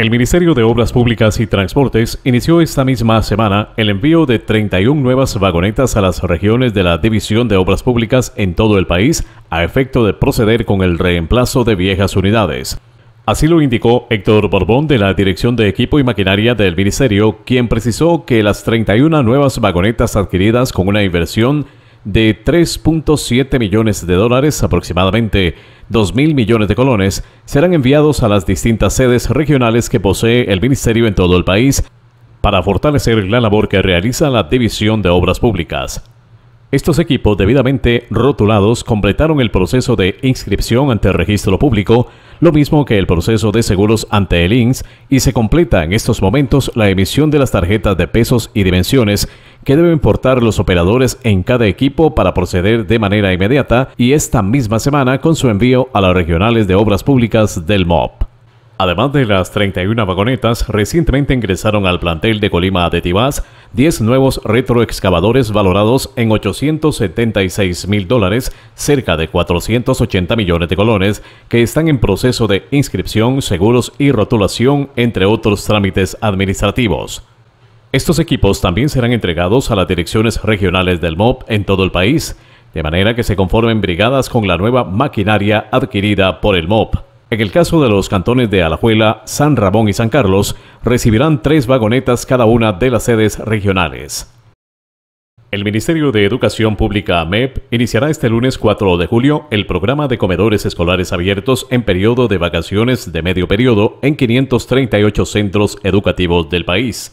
El Ministerio de Obras Públicas y Transportes inició esta misma semana el envío de 31 nuevas vagonetas a las regiones de la División de Obras Públicas en todo el país a efecto de proceder con el reemplazo de viejas unidades. Así lo indicó Héctor Borbón de la Dirección de Equipo y Maquinaria del Ministerio, quien precisó que las 31 nuevas vagonetas adquiridas con una inversión de 3.7 millones de dólares, aproximadamente 2.000 millones de colones, serán enviados a las distintas sedes regionales que posee el Ministerio en todo el país para fortalecer la labor que realiza la División de Obras Públicas. Estos equipos debidamente rotulados completaron el proceso de inscripción ante el registro público, lo mismo que el proceso de seguros ante el INS, y se completa en estos momentos la emisión de las tarjetas de pesos y dimensiones que deben importar los operadores en cada equipo para proceder de manera inmediata y esta misma semana con su envío a las regionales de obras públicas del MOP. Además de las 31 vagonetas, recientemente ingresaron al plantel de Colima de Tibás 10 nuevos retroexcavadores valorados en 876 mil dólares, cerca de 480 millones de colones, que están en proceso de inscripción, seguros y rotulación, entre otros trámites administrativos. Estos equipos también serán entregados a las direcciones regionales del MOB en todo el país, de manera que se conformen brigadas con la nueva maquinaria adquirida por el MOB. En el caso de los cantones de Alajuela, San Ramón y San Carlos, recibirán tres vagonetas cada una de las sedes regionales. El Ministerio de Educación Pública MEP iniciará este lunes 4 de julio el programa de comedores escolares abiertos en periodo de vacaciones de medio periodo en 538 centros educativos del país.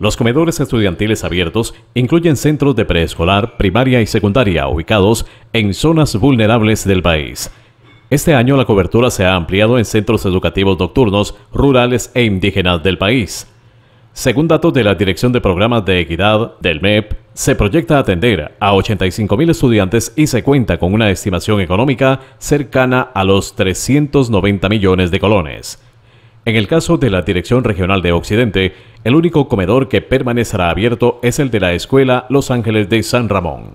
Los comedores estudiantiles abiertos incluyen centros de preescolar, primaria y secundaria ubicados en zonas vulnerables del país. Este año la cobertura se ha ampliado en centros educativos nocturnos, rurales e indígenas del país. Según datos de la Dirección de Programas de Equidad del MEP, se proyecta atender a 85.000 estudiantes y se cuenta con una estimación económica cercana a los 390 millones de colones. En el caso de la Dirección Regional de Occidente, el único comedor que permanecerá abierto es el de la Escuela Los Ángeles de San Ramón.